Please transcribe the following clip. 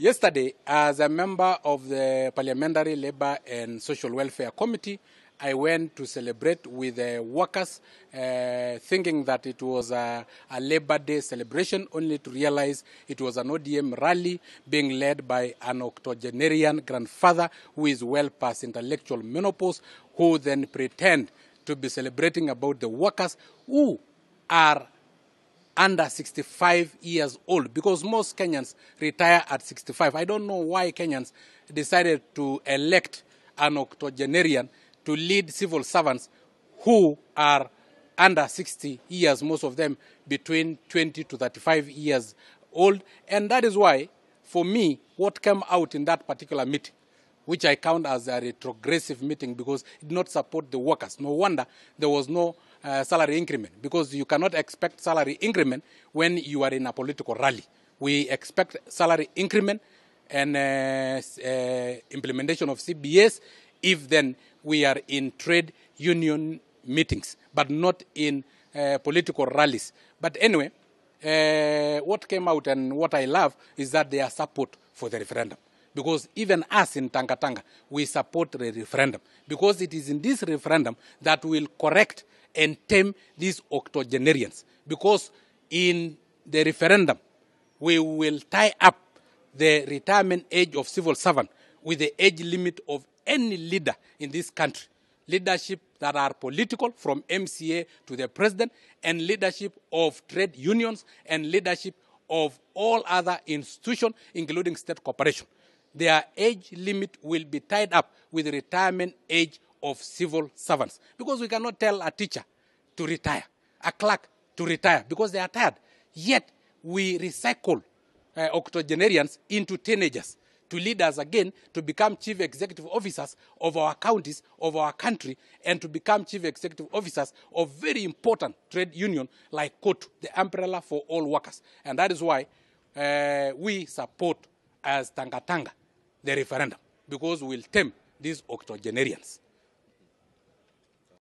Yesterday, as a member of the Parliamentary Labour and Social Welfare Committee, I went to celebrate with the workers, uh, thinking that it was a, a, Labor Day celebration, only to realize it was an ODM rally being led by an octogenarian grandfather who is well past intellectual menopause, who then pretend to be celebrating about the workers who are under 65 years old because most Kenyans retire at 65. I don't know why Kenyans decided to elect an octogenarian to lead civil servants who are under 60 years, most of them between 20 to 35 years old. And that is why, for me, what came out in that particular meeting which I count as a retrogressive meeting because it did not support the workers. No wonder there was no uh, salary increment because you cannot expect salary increment when you are in a political rally. We expect salary increment and uh, uh, implementation of CBS if then we are in trade union meetings, but not in uh, political rallies. But anyway, uh, what came out and what I love is that they are support for the referendum because even us in Tanga Tanga, we support the referendum because it is in this referendum that will correct and tame these octogenarians. Because in the referendum, we will tie up the retirement age of civil servant with the age limit of any leader in this country. Leadership that are political, from MCA to the president, and leadership of trade unions and leadership of all other institutions, including state corporation their age limit will be tied up with the retirement age of civil servants. Because we cannot tell a teacher to retire, a clerk to retire, because they are tired. Yet, we recycle uh, octogenarians into teenagers to lead us again to become chief executive officers of our counties, of our country, and to become chief executive officers of very important trade union like COTU, the umbrella for all workers. And that is why uh, we support as Tangatanga the referendum because we'll tame these octogenarians.